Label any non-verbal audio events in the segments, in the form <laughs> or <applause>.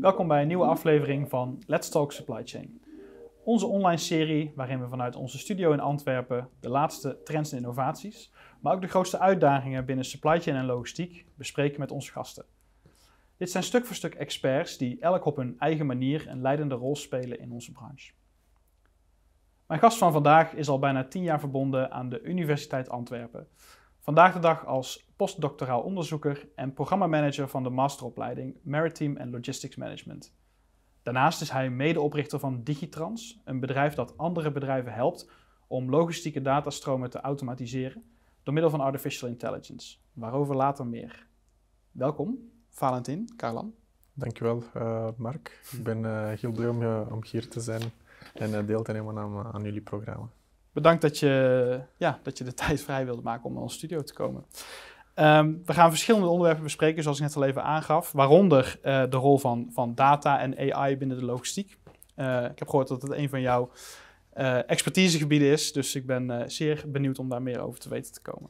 Welkom bij een nieuwe aflevering van Let's Talk Supply Chain. Onze online serie waarin we vanuit onze studio in Antwerpen de laatste trends en innovaties, maar ook de grootste uitdagingen binnen supply chain en logistiek bespreken met onze gasten. Dit zijn stuk voor stuk experts die elk op hun eigen manier een leidende rol spelen in onze branche. Mijn gast van vandaag is al bijna 10 jaar verbonden aan de Universiteit Antwerpen Vandaag de dag als postdoctoraal onderzoeker en programmamanager van de masteropleiding Maritime and Logistics Management. Daarnaast is hij medeoprichter van Digitrans, een bedrijf dat andere bedrijven helpt om logistieke datastromen te automatiseren door middel van artificial intelligence. Waarover later meer. Welkom, Valentin, Karlan. Dankjewel, eh, Mark. Ik ben eh, heel blij eh, om, hier te zijn en deel te nemen aan, aan jullie programma. Bedankt dat je, ja, dat je de <laughs> tijd vrij wilde maken om naar onze studio te komen. Ehm, we gaan verschillende onderwerpen bespreken, zoals ik net al even aangaf. Waaronder eh, de rol van, van data en AI binnen de logistiek. Eh, ik heb gehoord dat het een van jouw eh, expertisegebieden is. Dus ik ben zeer benieuwd om daar meer over te weten te komen.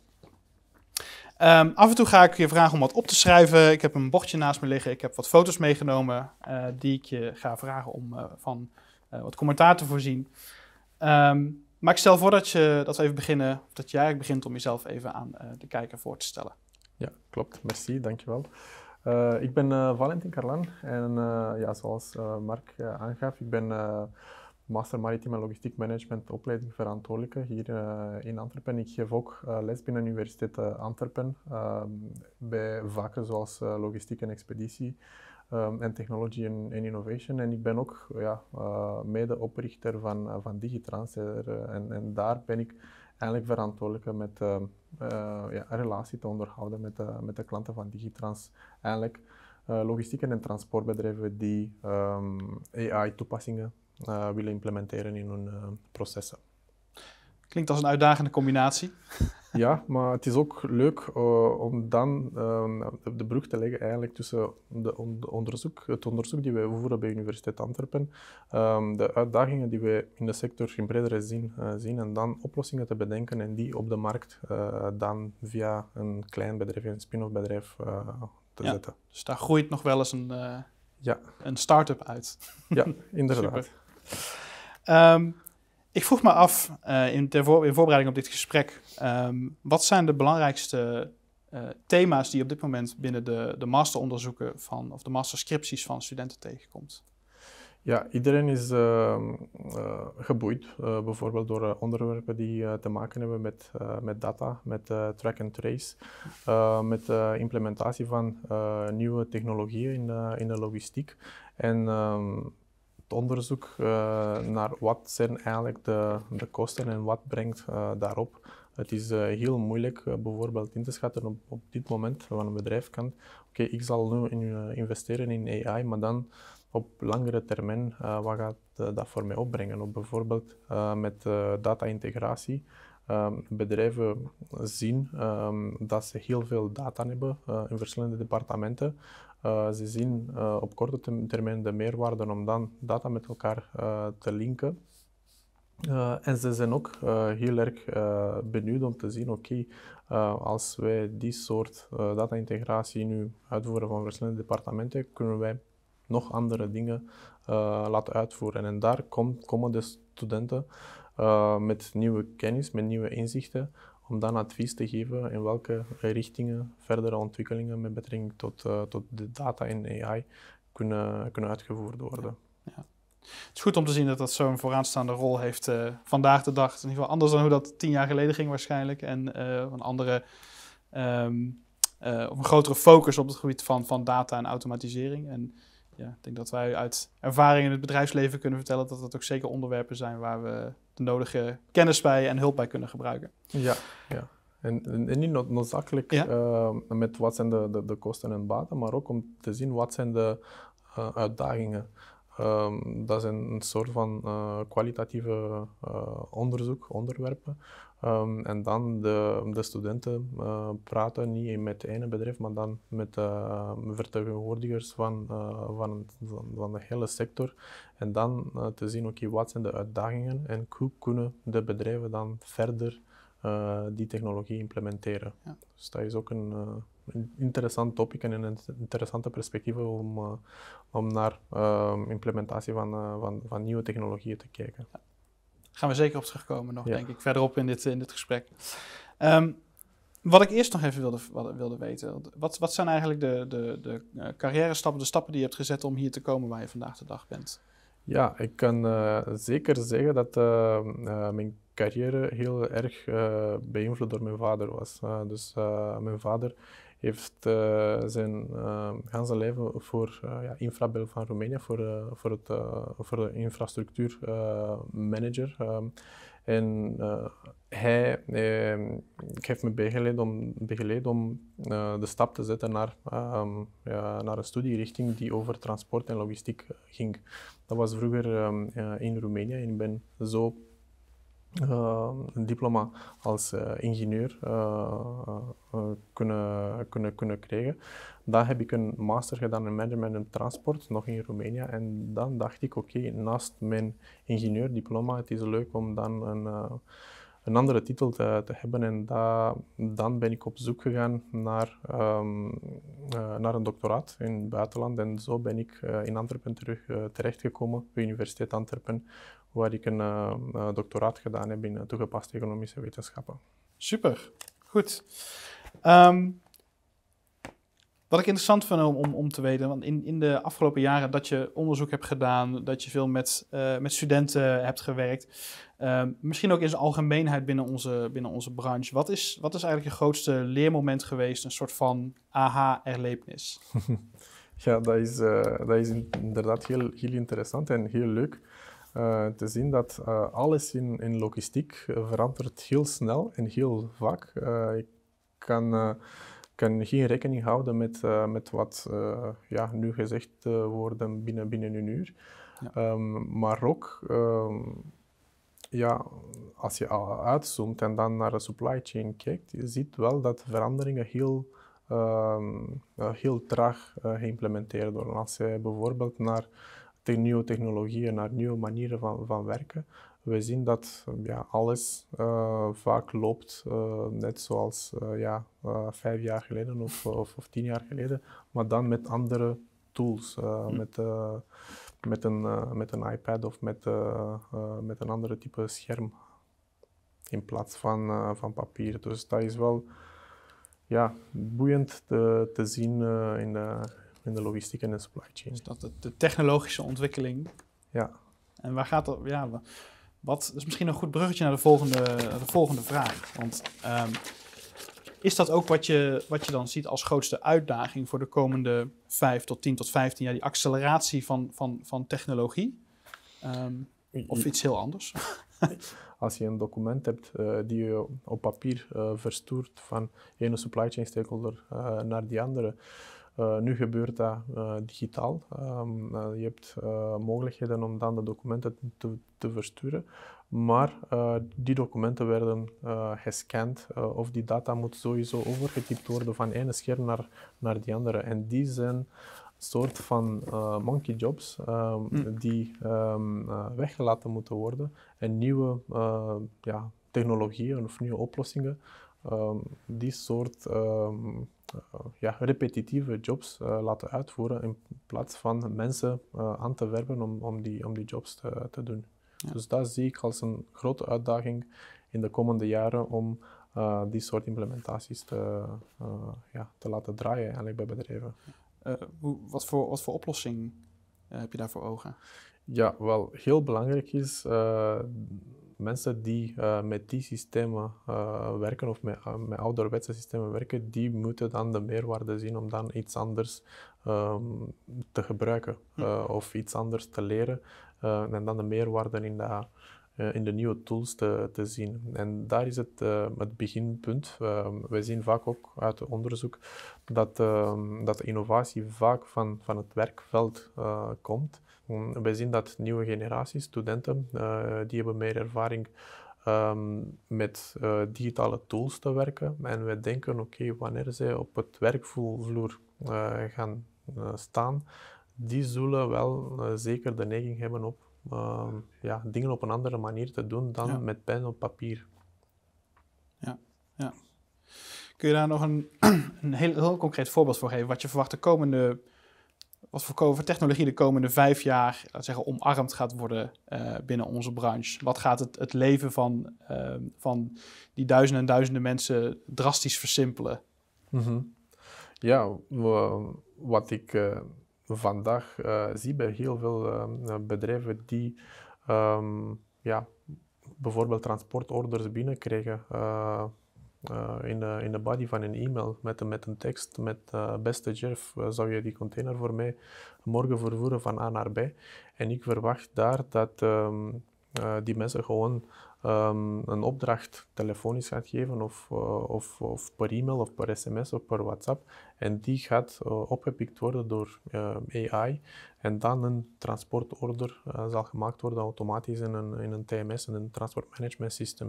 Ehm, af en toe ga ik je vragen om wat op te schrijven. Ik heb een bochtje naast me liggen. Ik heb wat foto's meegenomen die ik je ga vragen om van wat commentaar te voorzien. Um, maar ik stel voor dat, je, dat we even beginnen, of dat jij begint om jezelf even aan eh, de kijker voor te stellen. Ja, klopt. Merci, dankjewel. Uh, ik ben eh, Valentin Carlan en ja, zoals Mark aangaf, ik ben Master maritieme en Logistiek Management opleiding verantwoordelijke hier in Antwerpen. Ik geef ook les binnen de Universiteit Antwerpen ehm, bij vakken zoals logistiek en expeditie. Ehm, en technology en innovation. En ik ben ook ja, uh, medeoprichter van, eh, van Digitrans. Eh, en, en daar ben ik eigenlijk verantwoordelijk met ehm, ja, een relatie te onderhouden met de, met de klanten van Digitrans. Eigenlijk logistieke en transportbedrijven die ehm, AI-toepassingen willen implementeren in hun processen. Klinkt als een uitdagende combinatie. Ja, maar het is ook leuk eh, om dan eh, de brug te leggen eigenlijk tussen de, onderzoek, het onderzoek die wij voeren bij Universiteit Antwerpen, ehm, de uitdagingen die wij in de sector in bredere zin eh, zien en dan oplossingen te bedenken en die op de markt dan via een klein bedrijf, een spin-off bedrijf te zetten. Dus daar groeit nog wel eens een, ja. een start-up uit. Ja, <laughs> inderdaad. Um, ik vroeg me af, eh, in, voorbereiding op dit gesprek, ehm, wat zijn de belangrijkste eh, thema's die je op dit moment binnen de, de masteronderzoeken van, of de masterscripties van studenten tegenkomt? Ja, iedereen is ehm, eh, geboeid, bijvoorbeeld door onderwerpen die te maken hebben met, met data, met track and trace, met de implementatie van nieuwe technologieën in, in de logistiek. En ehm, onderzoek eh, naar wat zijn eigenlijk de, de kosten en wat brengt eh, daarop. Het is eh, heel moeilijk bijvoorbeeld in te schatten op, op dit moment van een bedrijf kan. Oké, ik zal nu in, investeren in AI, maar dan op langere termijn, wat gaat dat voor mij opbrengen? Of bijvoorbeeld met data-integratie. Ehm, bedrijven zien ehm, dat ze heel veel data hebben in verschillende departementen. Eh, ze zien eh, op korte termijn de meerwaarde om dan data met elkaar eh, te linken. en ze zijn ook heel erg benieuwd om te zien, oké, als wij die soort data-integratie nu uitvoeren van verschillende departementen, kunnen wij nog andere dingen laten uitvoeren. En daar komen de studenten met nieuwe kennis, met nieuwe inzichten, om dan advies te geven in welke richtingen verdere ontwikkelingen met betrekking tot, eh, tot de data en AI kunnen, kunnen uitgevoerd worden. Ja, Het is goed om te zien dat dat zo'n vooraanstaande rol heeft eh, vandaag de dag. In ieder geval anders dan hoe dat tien jaar geleden ging waarschijnlijk. En eh, een andere, um, een grotere focus op het gebied van, van data en automatisering. En ja, ik denk dat wij uit ervaring in het bedrijfsleven kunnen vertellen dat dat ook zeker onderwerpen zijn waar we de nodige kennis bij en hulp bij kunnen gebruiken. Ja, ja. En, niet noodzakelijk ehm, met wat zijn de, de, de, kosten en baten, maar ook om te zien wat zijn de eh, uitdagingen. Um, dat is een soort van eh, kwalitatieve eh, onderzoek, onderwerpen, Ehm, en dan de, de studenten eh, praten niet met het ene bedrijf, maar dan met eh, vertegenwoordigers eh, van, van, van, de hele sector. En dan te zien, wat zijn de uitdagingen en hoe kunnen de bedrijven dan verder die technologie implementeren. Ja. Dus dat is ook een, interessant topic en een interessante perspectief om, om naar ehm, implementatie van, van, van nieuwe technologieën te kijken gaan we zeker op terugkomen nog, denk ik, verderop in dit, eh, in dit gesprek. Ehm, wat ik eerst nog even wilde, wilde weten, wat, wat zijn eigenlijk de, de, de eh, carrière stappen, de stappen die je hebt gezet om hier te komen waar je vandaag de dag bent? Ja, ik kan eh, zeker zeggen dat eh, eh, mijn carrière heel erg beïnvloed door mijn vader was. dus mijn vader heeft zijn hele leven voor ja, Infrabel van Roemenië, voor, voor, het, voor de infrastructuurmanager, ehm, en uh, hij heeft ehm, me begeleid om, begeleid om eh, de stap te zetten naar, ehm, ja, naar een studierichting die over transport en logistiek eh, ging. Dat was vroeger ehm, in Roemenië en ik ben zo een diploma als ingenieur kunnen, kunnen, kunnen krijgen. Daar heb ik een master gedaan in management en transport, nog in Roemenië. En dan dacht ik, oké, naast mijn ingenieurdiploma, het is leuk om dan een, eh, een andere titel te, te hebben. En da, dan ben ik op zoek gegaan naar, ehm, eh, naar een doctoraat in het buitenland. En zo ben ik eh, in Antwerpen terug terechtgekomen, bij Universiteit Antwerpen, waar ik een doctoraat gedaan heb in toegepaste economische wetenschappen. Super, goed. Ehm, wat ik interessant vind om, om, om te weten, want in, in de afgelopen jaren dat je onderzoek hebt gedaan, dat je veel met, eh, met studenten hebt gewerkt, ehm, misschien ook in zijn algemeenheid binnen onze, binnen onze branche, wat is, wat is eigenlijk je grootste leermoment geweest, een soort van aha-erlevenis? <laughs> ja, dat is, eh, dat is inderdaad heel, heel interessant en heel leuk. Eh, te zien dat alles in, in logistiek verandert heel snel en heel vaak. ik kan kan geen rekening houden met, eh, met wat eh, ja, nu gezegd eh, worden binnen, binnen een uur. Ehm, maar ook, ehm, ja, als je uitzoomt en dan naar de supply chain kijkt, je ziet wel dat veranderingen heel, ehm, heel traag geïmplementeerd worden. Als je bijvoorbeeld naar nieuwe technologieën, naar nieuwe manieren van, van werken, we zien dat ehm, ja, alles eh, vaak loopt eh, net zoals eh, ja, vijf jaar geleden of, of, of, tien jaar geleden, maar dan met andere tools. Hm. met, met, een, met een iPad of met, met een andere type scherm in plaats van, van papier. Dus dat is wel ja, boeiend te, zien in, de, in de logistiek en de supply chain. Dus dat de, de technologische ontwikkeling. Ja. En waar gaat dat? Ja, wat is misschien een goed bruggetje naar de volgende, de volgende vraag. Want ehm, is dat ook wat je, wat je dan ziet als grootste uitdaging voor de komende 5 tot 10 tot 15 jaar, die acceleratie van, van, van technologie? Ehm, of iets heel anders? <laughs> als je een document hebt uh, die je op papier uh, eh, verstuurt van de ene supply chain stakeholder eh, naar die andere, eh, nu gebeurt dat eh, digitaal. Ehm, eh, je hebt mogelijkheden om dan de documenten te, te versturen. Maar die documenten werden gescand of die data moet sowieso overgetypt worden van ene scherm naar, naar die andere. En die zijn soort van uh, monkey jobs ehm, hm. die um, weggelaten moeten worden en nieuwe ja, technologieën of nieuwe oplossingen Ehm, die soort ehm, eh, ja, repetitieve jobs eh, laten uitvoeren in plaats van mensen eh, aan te werpen om, om, die, om die jobs te, te doen. Dus dat zie ik als een grote uitdaging in de komende jaren om die soort implementaties te, ja, te laten draaien eigenlijk bij bedrijven. wat, voor, wat voor oplossing heb je daarvoor ogen? Ja, wel heel belangrijk is mensen die eh, met die systemen eh, werken of eh, met, ouderwetse systemen werken, die moeten dan de meerwaarde zien om dan iets anders ehm, te gebruiken hm. of iets anders te leren en dan de meerwaarde in de, in de nieuwe tools te, te zien. En daar is het, het beginpunt. Ehm, wij zien vaak ook uit onderzoek dat, ehm, dat innovatie vaak van, van het werkveld komt. Wij zien dat nieuwe generaties, studenten, eh, die hebben meer ervaring Um, met eh, digitale tools te werken. En wij denken, oké, wanneer zij op het werkvloer eh, gaan staan, die zullen wel zeker de neiging hebben om ehm, ja, dingen op een andere manier te doen dan met pen op papier. Ja, ja. Kun je daar nog een, <clears throat> een heel, heel concreet voorbeeld voor geven, wat je verwacht de komende wat voor, technologie de komende vijf jaar zeggen, omarmd gaat worden eh, binnen onze branche? Wat gaat het, het leven van, ehm, van die duizenden en duizenden mensen drastisch versimpelen? Mhm. Ja, wat ik eh, vandaag eh, zie bij heel veel bedrijven die ehm, ja, bijvoorbeeld transportorders binnenkrijgen eh, in, de, in de body van een e-mail met, met een tekst met eh, beste Jeff, eh, zou je die container voor mij morgen vervoeren van A naar B? En ik verwacht daar dat ehm, die mensen gewoon Ehm, een opdracht telefonisch gaat geven of, eh, of, of, per e-mail of per sms of per WhatsApp. En die gaat eh, opgepikt worden door eh, AI. En dan een transportorder zal gemaakt worden automatisch in een, in een TMS, in een transport management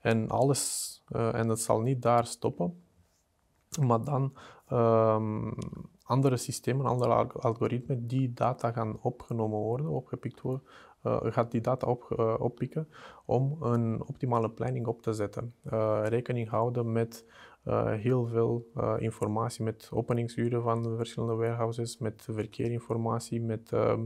En alles, en dat zal niet daar stoppen. Maar dan ehm, andere systemen, andere algoritmen die data gaan opgenomen worden, opgepikt worden, eh, gaat die data op, eh, oppikken om een optimale planning op te zetten. Eh, rekening houden met heel veel informatie, met openingsuren van de verschillende warehouses, met verkeerinformatie, met ehm,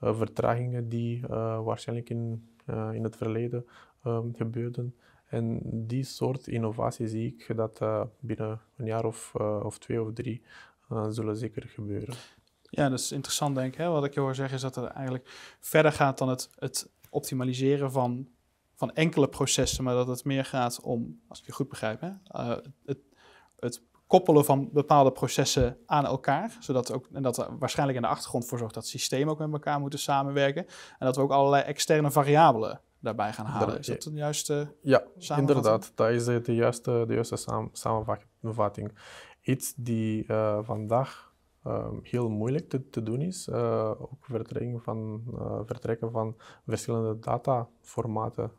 vertragingen die waarschijnlijk in, in het verleden ehm, gebeurden. En die soort innovatie zie ik dat binnen een jaar of, of twee of drie eh, zullen zeker gebeuren. Ja, dat is interessant denk ik. Hè? Wat ik je hoor zeggen is dat het eigenlijk verder gaat dan het, het optimaliseren van, van enkele processen, maar dat het meer gaat om, als ik je goed begrijp, eh, het, het koppelen van bepaalde processen aan elkaar. Zodat ook, en dat er waarschijnlijk in de achtergrond voor zorgt dat systemen ook met elkaar moeten samenwerken. En dat we ook allerlei externe variabelen daarbij gaan halen. is dat de juiste Ja, inderdaad. Dat is eh, de juiste, de juiste samenvatting. Iets die eh, vandaag ehm, heel moeilijk te, te doen is, eh, ook vertrekken van, vertrekken van verschillende dataformaten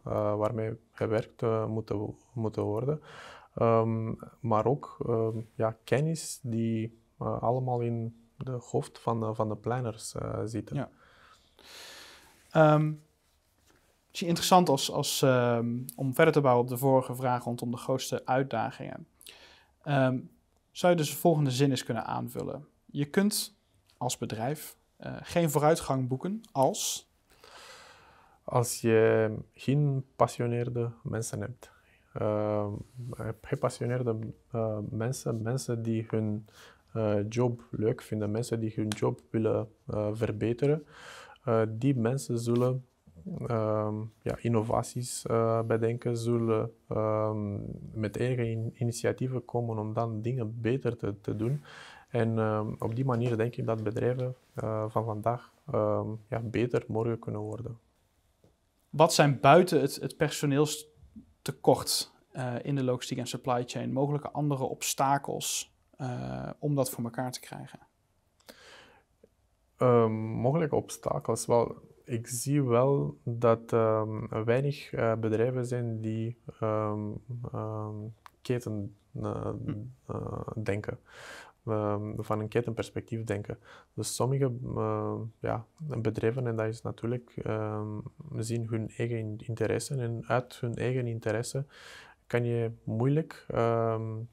waarmee gewerkt moeten, moeten worden. Ehm, maar ook ehm, ja, kennis die allemaal in de hoofd van de, van de planners zitten. Ja is interessant als, als, ehm, om verder te bouwen op de vorige vraag rondom de grootste uitdagingen. Ehm, zou je dus de volgende zin eens kunnen aanvullen? Je kunt als bedrijf eh, geen vooruitgang boeken als. Als je geen passioneerde mensen hebt. Ehm, gepassioneerde eh, mensen, mensen die hun eh, job leuk vinden, mensen die hun job willen verbeteren, die mensen zullen Ehm, ja, innovaties eh, bedenken, zullen ehm, met eigen initiatieven komen om dan dingen beter te, te doen. En ehm, op die manier denk ik dat bedrijven eh, van vandaag ja, beter morgen kunnen worden. Wat zijn buiten het, het personeelstekort eh, in de logistiek en supply chain mogelijke andere obstakels om dat voor elkaar te krijgen? mogelijke obstakels. Wel, ik zie wel dat um, weinig eh, bedrijven zijn die um, keten eh, hm. eh, denken. van een ketenperspectief denken. Dus sommige ja, bedrijven, en dat is natuurlijk, zien hun eigen interesse. En uit hun eigen interesse kan je moeilijk een,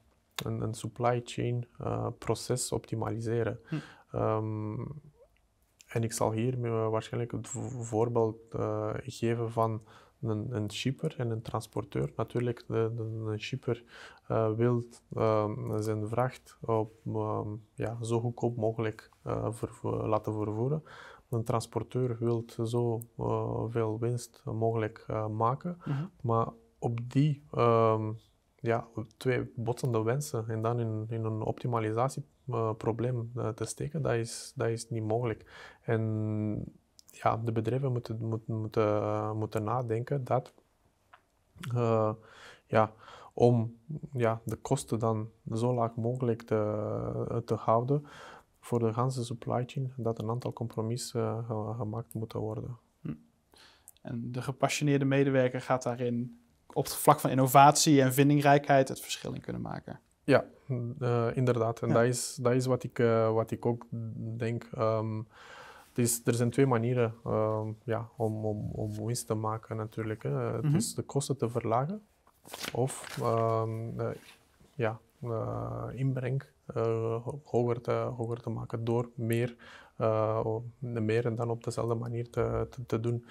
een, supply chain proces optimaliseren. Hm. En ik zal hier eh, waarschijnlijk het voorbeeld eh, geven van een, een shipper en een transporteur. Natuurlijk, de, de, een shipper eh, wil zijn vracht op, ehm, ja, zo goedkoop mogelijk laten vervoeren. Een transporteur wil zo veel winst mogelijk maken. Mhm. Maar op die ehm, ja, twee botsende wensen en dan in, een optimalisatieprobleem uh, te steken, dat is, dat is niet mogelijk. En ja, de bedrijven moeten, moeten, moeten, eh, moeten nadenken dat eh, ja, om ja, de kosten dan zo laag mogelijk te, te houden voor de hele supply chain, dat een aantal compromissen gemaakt moeten worden. Hm. En de gepassioneerde medewerker gaat daarin op het vlak van innovatie en vindingrijkheid het verschil in kunnen maken. Ja, eh, inderdaad. En dat, is, dat is wat ik, eh, wat ik ook denk. Ehm, er zijn twee manieren ehm, ja, om, om, om winst te maken natuurlijk. Het mhm. is de kosten te verlagen of ehm, eh, ja, inbreng hoger, te, hoger te maken door meer, meer en dan op dezelfde manier te, te doen.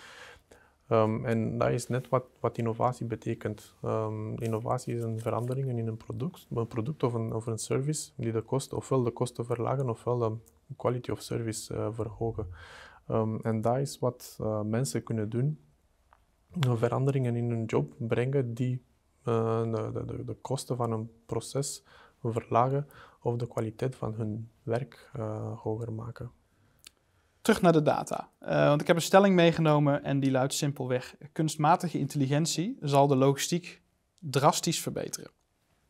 Ehm, en dat is net wat, wat innovatie betekent. Ehm, innovatie is een verandering in een product, een product of, een, of een service die de kost, ofwel de kosten verlagen ofwel de quality of service eh, verhogen. Ehm, en dat is wat eh, mensen kunnen doen. Eh, veranderingen in hun job brengen die de, de, de, kosten van een proces verlagen of de kwaliteit van hun werk hoger maken terug naar de data. Eh, want ik heb een stelling meegenomen en die luidt simpelweg: kunstmatige intelligentie zal de logistiek drastisch verbeteren.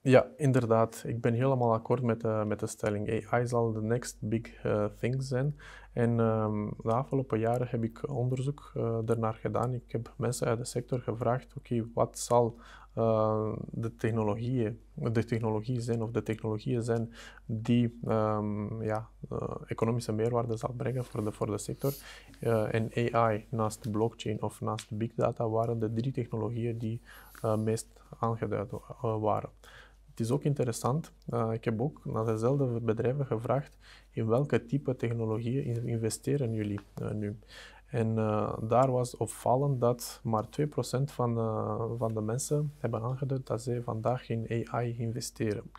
Ja, inderdaad. Ik ben helemaal akkoord met, uh, met de stelling. AI zal de next big eh, thing zijn. En ehm, de afgelopen jaren heb ik onderzoek uh, daarnaar gedaan. Ik heb mensen uit de sector gevraagd, oké, wat zal ehm, de, technologieën, de technologie zijn of de technologieën zijn die ehm, ja, eh, economische meerwaarde zal brengen voor de, voor de sector. Eh, en AI naast blockchain of naast big data waren de drie technologieën die meest aangeduid waren. Het is ook interessant, eh, ik heb ook naar dezelfde bedrijven gevraagd in welke type technologieën investeren jullie eh, nu. En eh, daar was opvallend dat maar 2% van de, van de mensen hebben aangeduid dat ze vandaag in AI investeren.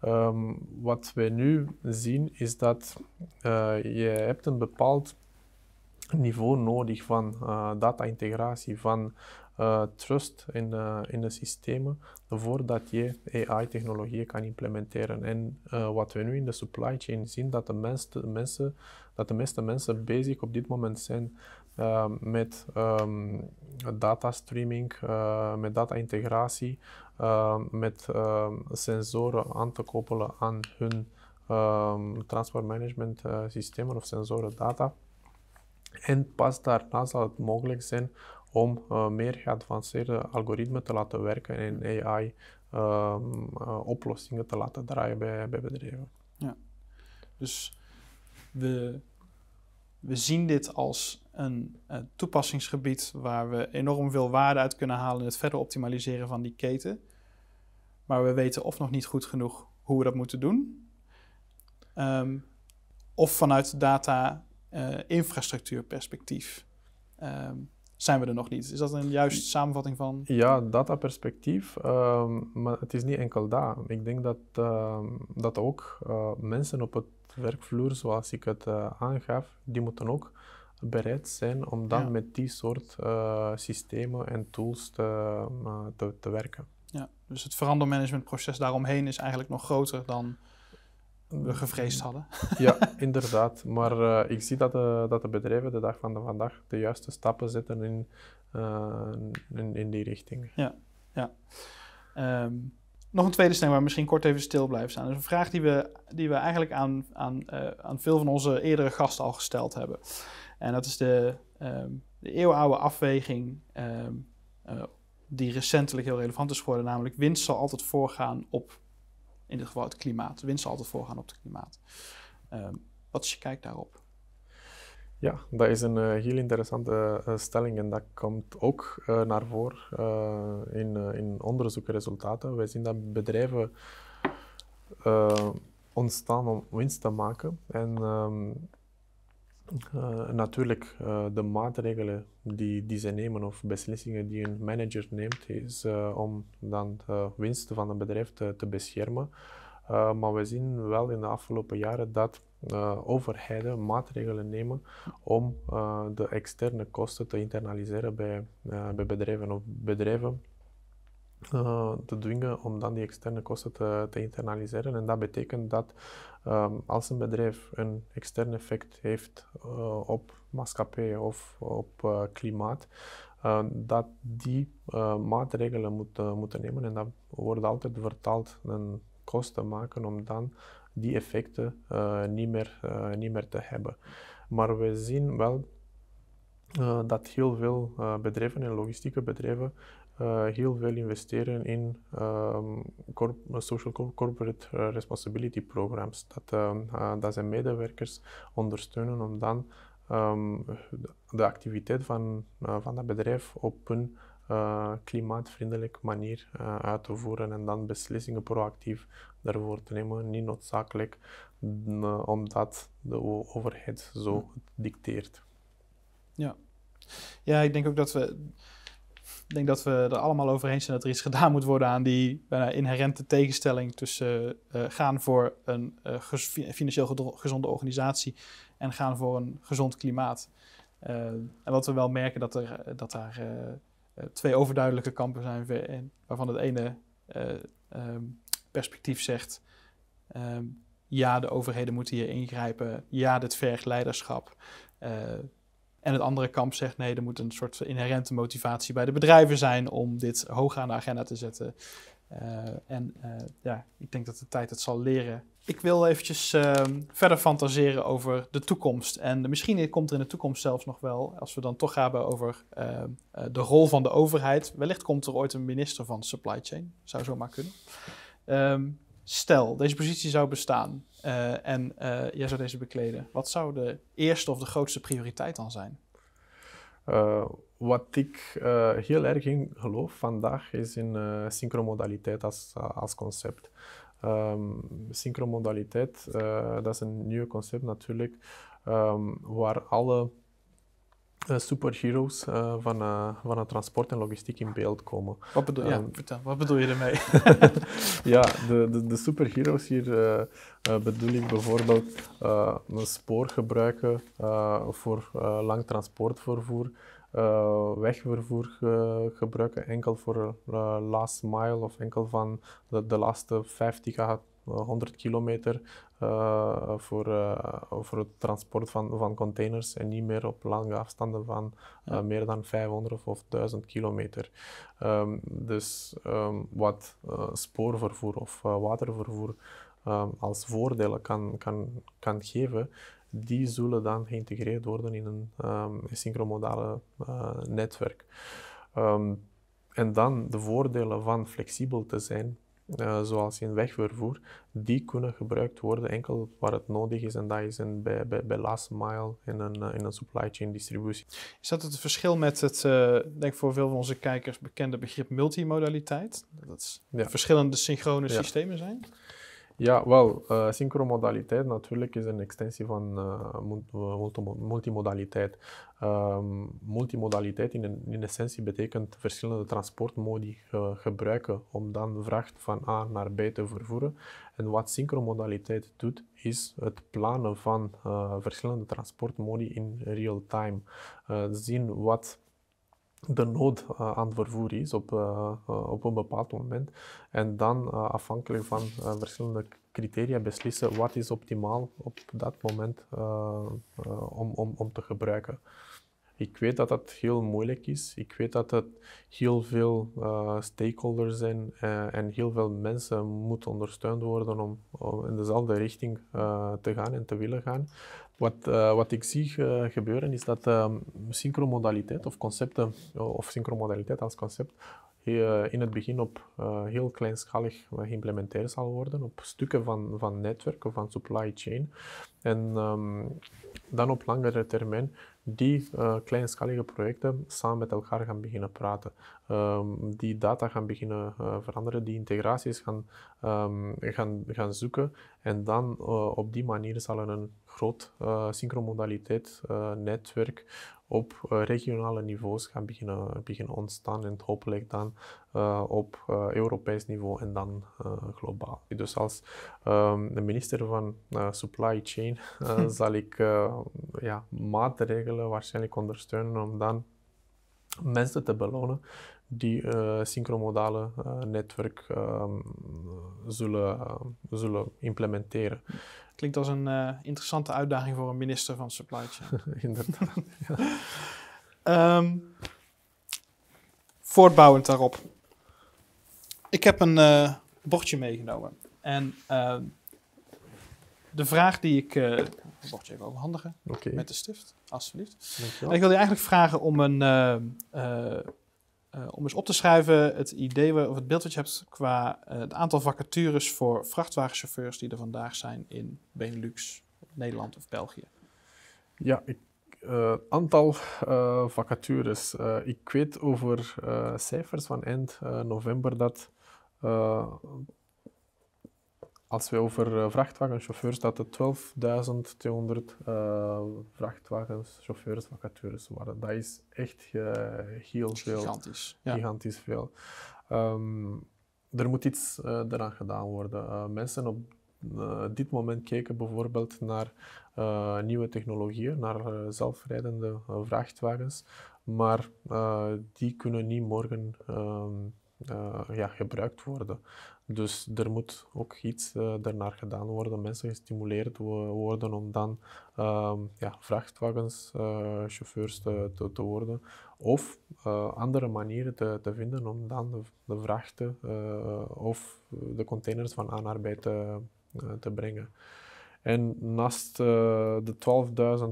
Ehm, wat we nu zien is dat je hebt een bepaald niveau nodig van uh, data-integratie, van eh, trust in, eh, in de systemen voordat je AI-technologieën kan implementeren. En eh, wat we nu in de supply chain zien, dat de, meeste mensen, dat de meeste mensen bezig op dit moment zijn met um, data streaming, met data integratie, met ehm, sensoren aan te koppelen aan hun um, transport management systemen of sensoren data. En pas daarna zal het mogelijk zijn om eh, meer geavanceerde algoritmen te laten werken en AI-oplossingen ehm, eh, te laten draaien bij, bedrijven. Ja, dus we, we zien dit als een, eh, toepassingsgebied waar we enorm veel waarde uit kunnen halen in het verder optimaliseren van die keten. Maar we weten of nog niet goed genoeg hoe we dat moeten doen. Ehm, of vanuit data-infrastructuurperspectief. Ehm, zijn we er nog niet. Is dat een juiste samenvatting van? Ja, dataperspectief. Um, maar het is niet enkel daar. Ik denk dat, ehm, dat ook eh, mensen op het werkvloer, zoals ik het eh, aangaf, die moeten ook bereid zijn om dan met die soort eh, systemen en tools te, te, te werken. Ja, dus het verandermanagementproces daaromheen is eigenlijk nog groter dan we gevreesd hadden. <laughs> Ja, inderdaad. Maar eh, ik zie dat de, dat de bedrijven de dag van de vandaag de juiste stappen zetten in, eh, in, in, die richting. Ja, ja. Ehm, nog een tweede stem waar misschien kort even stil blijven staan. Dat is een vraag die we, die we eigenlijk aan, aan, eh, aan veel van onze eerdere gasten al gesteld hebben. En dat is de, um, de eeuwenoude afweging ehm, die recentelijk heel relevant is geworden. Namelijk winst zal altijd voorgaan op in dit geval het klimaat. Winst zal altijd voorgaan op het klimaat. Ehm, wat is je kijk daarop? Ja, dat is een eh, heel interessante eh, stelling en dat komt ook eh, naar voren in, in Wij zien dat bedrijven ontstaan om winst te maken. En ehm, eh, natuurlijk, eh, de maatregelen die, die ze nemen of beslissingen die een manager neemt, is eh, om dan de winsten van een bedrijf te, te beschermen. maar we zien wel in de afgelopen jaren dat overheden maatregelen nemen om de externe kosten te internaliseren bij, bij bedrijven of bedrijven eh, te dwingen om dan die externe kosten te, te internaliseren. En dat betekent dat ehm, als een bedrijf een extern effect heeft eh, op maatschappij of op eh, klimaat, dat die maatregelen moet, moeten nemen. En dat wordt altijd vertaald een kosten maken om dan die effecten niet, meer, niet meer te hebben. Maar we zien wel dat heel veel bedrijven en logistieke bedrijven eh, heel veel investeren in ehm, social corporate eh, responsibility programs. Dat, uh, zijn medewerkers ondersteunen om dan ehm, de activiteit van, van dat bedrijf op een klimaatvriendelijke manier uit te voeren en dan beslissingen proactief daarvoor te nemen. Niet noodzakelijk omdat de overheid zo dicteert. Ja. ja, ik denk ook dat we ik denk dat we er allemaal over eens zijn dat er iets gedaan moet worden aan die inherente tegenstelling tussen eh, gaan voor een eh, financieel gezonde organisatie en gaan voor een gezond klimaat. Eh, en wat we wel merken dat er dat daar twee overduidelijke kampen zijn, waarvan het ene ehm, perspectief zegt: ehm, ja, de overheden moeten hier ingrijpen, ja, dit vergt leiderschap. En het andere kamp zegt nee, er moet een soort inherente motivatie bij de bedrijven zijn om dit hoog aan de agenda te zetten. Eh, en eh, ja, ik denk dat de tijd het zal leren. Ik wil eventjes ehm, verder fantaseren over de toekomst. En misschien komt er in de toekomst zelfs nog wel, als we dan toch hebben over ehm, eh, de rol van de overheid. Wellicht komt er ooit een minister van supply chain. Zou zomaar kunnen. Ehm, stel, deze positie zou bestaan. Eh, en uh, jij zou deze bekleden. Wat zou de eerste of de grootste prioriteit dan zijn? Eh, wat ik heel erg in geloof vandaag is in synchromodaliteit als, als concept. Um, synchromodaliteit, dat is een nieuw concept natuurlijk, ehm, waar alle Superhero's superheroes eh, van, uh, van het transport en logistiek in beeld komen. Wat bedoel, ehm, wat bedoel je ermee? <laughs> ja, de, de, de, superheroes hier eh, bedoel ik bijvoorbeeld een spoor gebruiken voor lang transportvervoer. wegvervoer gebruiken enkel voor last mile of enkel van de, de laatste 50 à 100 eh, kilometer eh, voor, eh, voor het transport van, van containers en niet meer op lange afstanden van meer dan 500 of 1000 kilometer. Ehm, dus ehm, wat spoorvervoer of watervervoer ehm, als voordelen kan, kan, kan geven, die zullen dan geïntegreerd worden in een synchromodale netwerk. en dan de voordelen van flexibel te zijn eh, zoals in wegvervoer, die kunnen gebruikt worden enkel waar het nodig is. En dat is in bij, bij, bij last mile in een, eh, in een supply chain distributie. Is dat het verschil met het, uh, denk voor veel van onze kijkers, bekende begrip multimodaliteit? Dat het verschillende synchrone systemen zijn? Ja, wel, uh, synchromodaliteit natuurlijk is een extensie van uh, multimodaliteit. Um, multimodaliteit in, in, essentie betekent verschillende transportmodi gebruiken om dan vracht van A naar B te vervoeren. En wat synchromodaliteit doet, is het plannen van verschillende transportmodi in real time. zien wat de nood eh, aan het vervoer is op, eh, eh, op een bepaald moment. En dan afhankelijk van verschillende criteria beslissen wat is optimaal op dat moment om, om, om te gebruiken. Ik weet dat dat heel moeilijk is. Ik weet dat het heel veel stakeholders zijn en heel veel mensen moeten ondersteund worden om, om in dezelfde richting te gaan en te willen gaan. Wat, eh, wat ik zie eh, gebeuren is dat ehm, synchromodaliteit of concepten, eh, of synchromodaliteit als concept, in het begin op heel kleinschalig geïmplementeerd zal worden, op stukken van, van netwerken, van supply chain. En ehm, dan op langere termijn die uh, kleinschalige projecten samen met elkaar gaan beginnen praten. Ehm, die data gaan beginnen veranderen, die integraties gaan, gaan, gaan zoeken. En dan op die manier zal er een groot uh, netwerk op eh, regionale niveaus gaan beginnen, beginnen ontstaan en hopelijk dan op Europees niveau en dan globaal. Dus als ehm, de minister van Supply Chain <laughs> zal ik ja, maatregelen waarschijnlijk ondersteunen om dan mensen te belonen die eh, synchromodale eh, netwerk ehm, zullen, ehm, zullen implementeren. Klinkt als een eh, interessante uitdaging voor een minister van Supply Chain. <laughs> Inderdaad. <laughs> Ehm, voortbouwend daarop. Ik heb een bordje meegenomen. En de vraag die ik. Uh, bordje even overhandigen. Met de stift, alsjeblieft. Ik wil je eigenlijk vragen om een, eh, om eens op te schrijven het idee of het beeld wat je hebt qua eh, het aantal vacatures voor vrachtwagenchauffeurs die er vandaag zijn in Benelux, Nederland of België. Ja, ik, eh, aantal vacatures. ik weet over cijfers van eind november dat als we over eh, vrachtwagenchauffeurs, dat er 12.200 uh, vrachtwagens, waren. Dat is echt heel veel. Gigantisch. veel. Ehm, er moet iets eh, eraan gedaan worden. Eh, mensen op dit moment kijken bijvoorbeeld naar nieuwe technologieën, naar zelfrijdende vrachtwagens, maar die kunnen niet morgen... Ehm, eh, ja, gebruikt worden. Dus er moet ook iets ernaar eh, gedaan worden, mensen gestimuleerd worden om dan ehm, ja, vrachtwagens, eh, chauffeurs te, te, worden. Of andere manieren te, te, vinden om dan de, de vrachten of de containers van aanarbeid te, te brengen. En naast de 12.200 uh,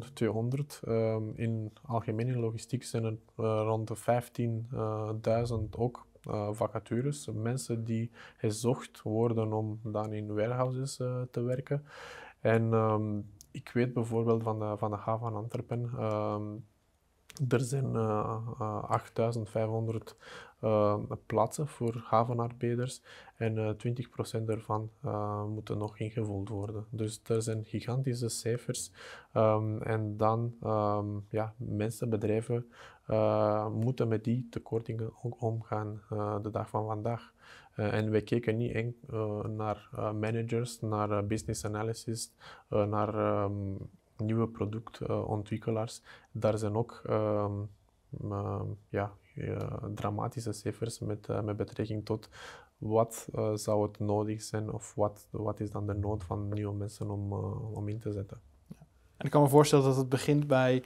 ehm, in algemene logistiek zijn er rond de 15.000 ook eh, vacatures, mensen die gezocht worden om dan in warehouses eh, te werken. En ehm, ik weet bijvoorbeeld van de, van de haven van Antwerpen, ehm, er zijn 8500 eh, plaatsen voor havenarbeiders en 20% daarvan moeten nog ingevuld worden. Dus er zijn gigantische cijfers ehm, en dan ja, mensen, bedrijven uh, moeten met die tekortingen ook omgaan eh, de dag van vandaag. Eh, en wij kijken niet enkel naar managers, naar business analysts, naar ehm, nieuwe productontwikkelaars. Daar zijn ook ehm, ehm, ja, dramatische cijfers met, met betrekking tot wat zou het nodig zijn of wat, wat is dan de nood van nieuwe mensen om, om in te zetten. En ik kan me voorstellen dat het begint bij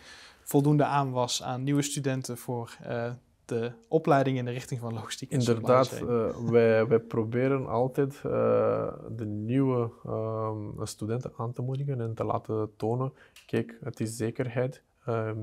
voldoende aan was aan nieuwe studenten voor eh, de opleiding in de richting van logistiek. Inderdaad, uh, wij, wij proberen altijd eh, de nieuwe ehm, studenten aan te moedigen en te laten tonen, kijk, het is zekerheid. Ehm,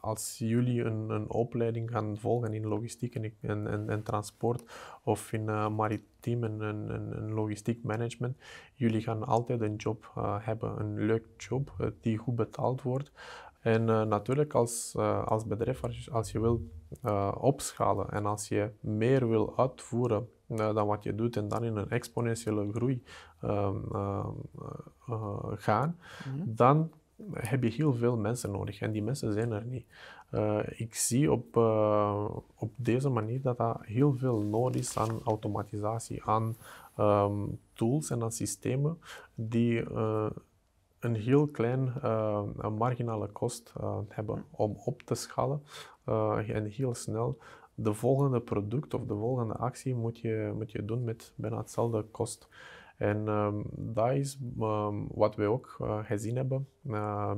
als jullie een, een, opleiding gaan volgen in logistiek en, en, transport of in uh, maritiem en, en, logistiek management, jullie gaan altijd een job hebben, een leuk job die goed betaald wordt. En eh, natuurlijk, als, eh, als bedrijf, als, als je wil eh, opschalen en als je meer wil uitvoeren dan wat je doet en dan in een exponentiële groei ehm, gaan, mhm. dan heb je heel veel mensen nodig en die mensen zijn er niet. ik zie op, op deze manier dat er heel veel nodig is aan automatisatie, aan ehm, tools en aan systemen die een heel klein, eh, een marginale kost eh, hebben mm. om op te schalen eh, en heel snel de volgende product of de volgende actie moet je, moet je doen met bijna hetzelfde kost. En um, dat is ehm, wat wij ook gezien hebben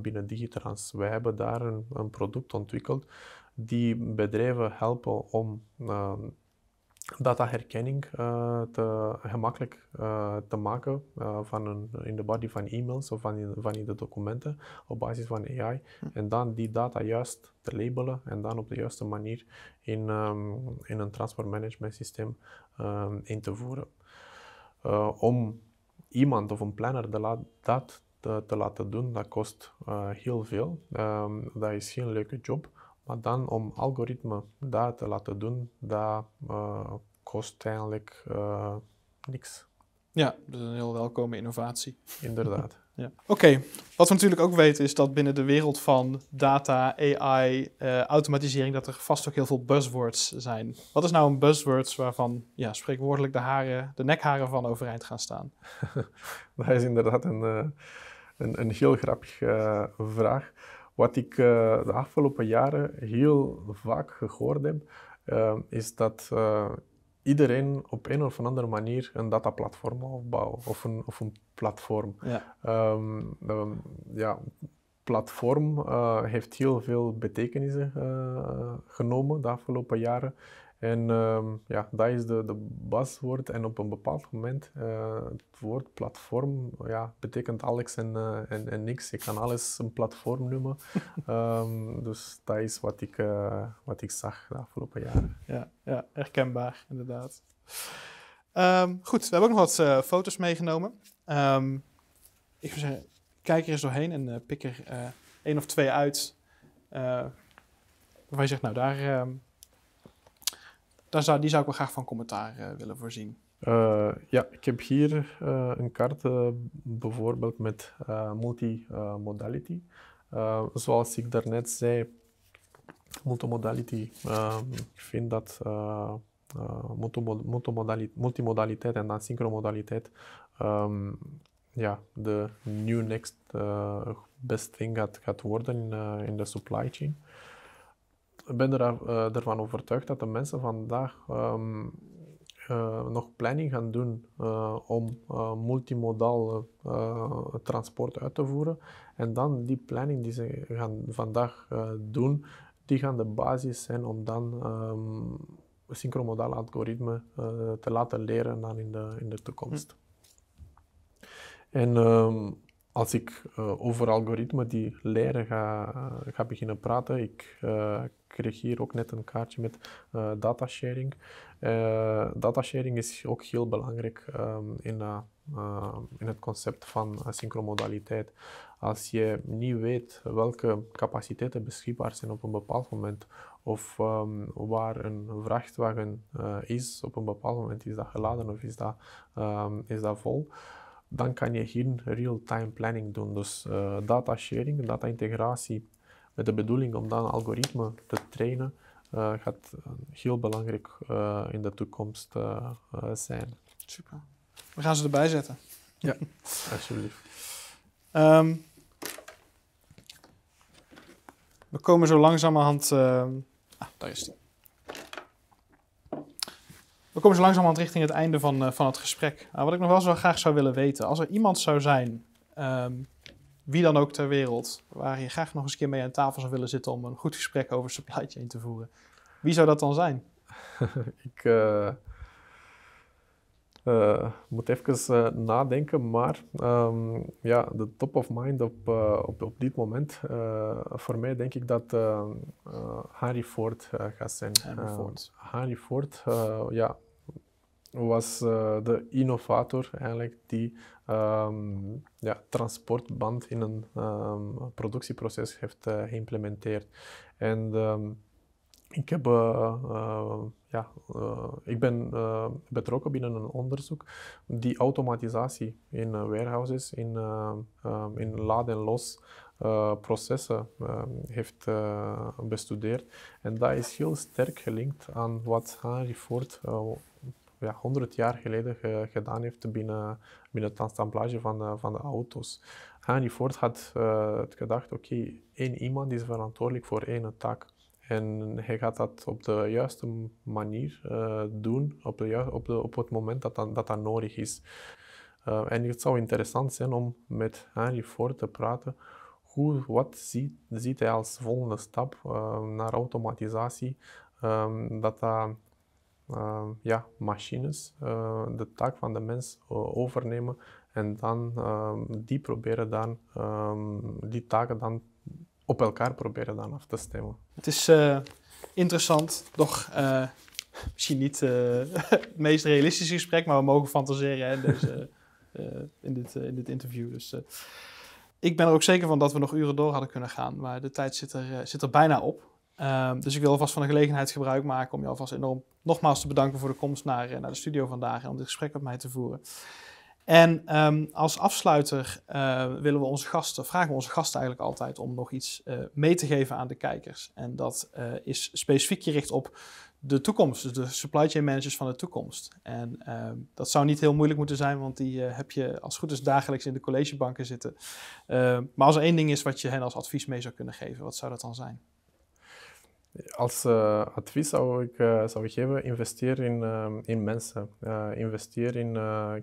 binnen Digitrans. We hebben daar een, een product ontwikkeld die bedrijven helpen om ehm, dataherkenning uh, te, gemakkelijk eh, te maken eh, van een, in de body van e-mails of van in, van in de documenten op basis van AI. Hm. En dan die data juist te labelen en dan op de juiste manier in, ehm, in een transport management systeem ehm, in te voeren. om iemand of een planner de dat te, te, laten doen, dat kost heel veel. Um, dat is geen leuke job maar dan om algoritme daar te laten doen, dat eh, kost eigenlijk eh, niks. Ja, dus een heel welkome innovatie. Inderdaad. <laughs> ja. Oké, wat we natuurlijk ook weten is dat binnen de wereld van data, AI, eh, automatisering, dat er vast ook heel veel buzzwords zijn. Wat is nou een buzzword waarvan ja, spreekwoordelijk de, haren, de nekharen van overeind gaan staan? <laughs> dat is inderdaad een, een, een heel grappige vraag. Wat ik eh, de afgelopen jaren heel vaak gehoord heb, ehm, is dat eh, iedereen op een of andere manier een dataplatform opbouwt of een, of een platform. Ja. Um, ja platform eh, heeft heel veel betekenissen genomen de afgelopen jaren. En ehm, ja, dat is de, de baswoord. En op een bepaald moment, eh, het woord platform ja, betekent Alex en, eh, en, en, niks. Je kan alles een platform noemen. <laughs> Ehm, dus dat is wat ik, eh, wat ik zag de afgelopen jaren. Ja, ja herkenbaar, inderdaad. Ehm, goed, we hebben ook nog wat foto's meegenomen. ik zou zeggen, kijk er eens doorheen en pik er één of twee uit. waarvan je zegt, nou daar daar zou, die zou ik wel graag van commentaar eh, willen voorzien. Eh, ja, ik heb hier eh, een kaart bijvoorbeeld met multimodality. zoals ik daarnet zei, multimodality, ehm, ik vind dat multimodaliteit en asynchromodaliteit um, ehm, ja, de new next best thing gaat, worden in de supply chain ik ben er, eh, ervan overtuigd dat de mensen vandaag ehm, eh, nog planning gaan doen eh, om multimodaal transport uit te voeren. En dan die planning die ze gaan vandaag doen, die gaan de basis zijn om dan um, ehm, algoritmen algoritme te laten leren dan in de, in de toekomst. Hm. En ehm, als ik eh, over algoritme die leren ga, ga beginnen praten, ik uh, kreeg hier ook net een kaartje met uh, eh, datasharing. datasharing is ook heel belangrijk um, in, in het concept van synchromodaliteit. Als je niet weet welke capaciteiten beschikbaar zijn op een bepaald moment, of ehm, waar een vrachtwagen is op een bepaald moment, is dat geladen of is dat, ehm, is dat vol dan kan je hier real-time planning doen. Dus uh, data sharing, data integratie met de bedoeling om dan algoritme te trainen, eh, gaat heel belangrijk eh, in de toekomst zijn. Super. We gaan ze erbij zetten. Ja, <laughs> alsjeblieft. Ehm, we komen zo langzamerhand. Ehm, ah, daar is die. We komen zo langzamerhand richting het einde van, eh, van het gesprek. Ah, wat ik nog wel zo graag zou willen weten, als er iemand zou zijn, ehm, wie dan ook ter wereld, waar je graag nog eens een keer mee aan tafel zou willen zitten om een goed gesprek over supply chain te voeren, wie zou dat dan zijn? <laughs> ik, uh, uh, moet even eh, nadenken, maar ehm, ja, de top of mind op, eh, op, op dit moment, voor mij denk ik dat Harry Ford gaat zijn. Harry ehm, Ford. Harry Ford ja, was de innovator eigenlijk die um, ja, transportband in een productieproces heeft geïmplementeerd. En ik, heb, eh, eh, ja, eh, ik ben betrokken binnen een onderzoek die automatisatie in warehouses, in, ehm, in laad- en los processen ehm, heeft bestudeerd. En dat is heel sterk gelinkt aan wat Henry Ford ja, 100 jaar geleden gedaan heeft binnen, binnen het ensemblage van de, van de auto's. Henry Ford had het gedacht, oké, één iemand is verantwoordelijk voor één taak. En hij gaat dat op de juiste manier eh, doen, op, de, op, op het moment dat dat, dat, nodig is. Eh, en het zou interessant zijn om met Henry Ford te praten. Hoe, wat ziet, hij als volgende stap eh, naar automatisatie? Ehm, dat ja, machines de taak van de mens overnemen en dan ehm, die proberen dan um, die taken dan op elkaar proberen dan af te stemmen. Het is eh, interessant, toch eh, misschien niet eh, het meest realistische gesprek, maar we mogen fantaseren <laughs> in, dit, in dit interview. Dus, ik ben er ook zeker van dat we nog uren door hadden kunnen gaan, maar de tijd zit er, zit er bijna op. Ehm, dus ik wil alvast van de gelegenheid gebruik maken om je alvast enorm nogmaals te bedanken voor de komst naar, naar de studio vandaag en om dit gesprek met mij te voeren. En ehm, als afsluiter eh, willen we onze gasten, vragen we onze gasten eigenlijk altijd om nog iets eh, mee te geven aan de kijkers. En dat eh, is specifiek gericht op de toekomst, dus de supply chain managers van de toekomst. En ehm, dat zou niet heel moeilijk moeten zijn, want die heb je als goed is dagelijks in de collegebanken zitten. Ehm, maar als er één ding is wat je hen als advies mee zou kunnen geven, wat zou dat dan zijn? Als eh, advies zou ik, eh, zou ik geven, investeer in, eh, in mensen. investeer in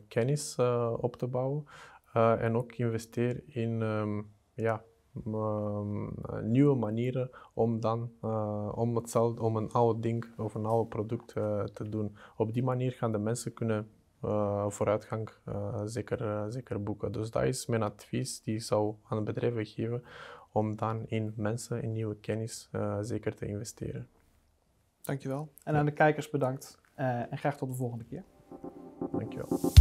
kennis op te bouwen. en ook investeer in ehm, ja, ehm, nieuwe manieren om, dan, om, hetzelfde, om een oud ding of een oud product te doen. Op die manier gaan de mensen kunnen vooruitgang zeker, zeker boeken. Dus dat is mijn advies die ik zou aan bedrijven geven om dan in mensen, in nieuwe kennis eh, zeker te investeren. Dankjewel. En aan de kijkers bedankt eh, en graag tot de volgende keer. Dankjewel.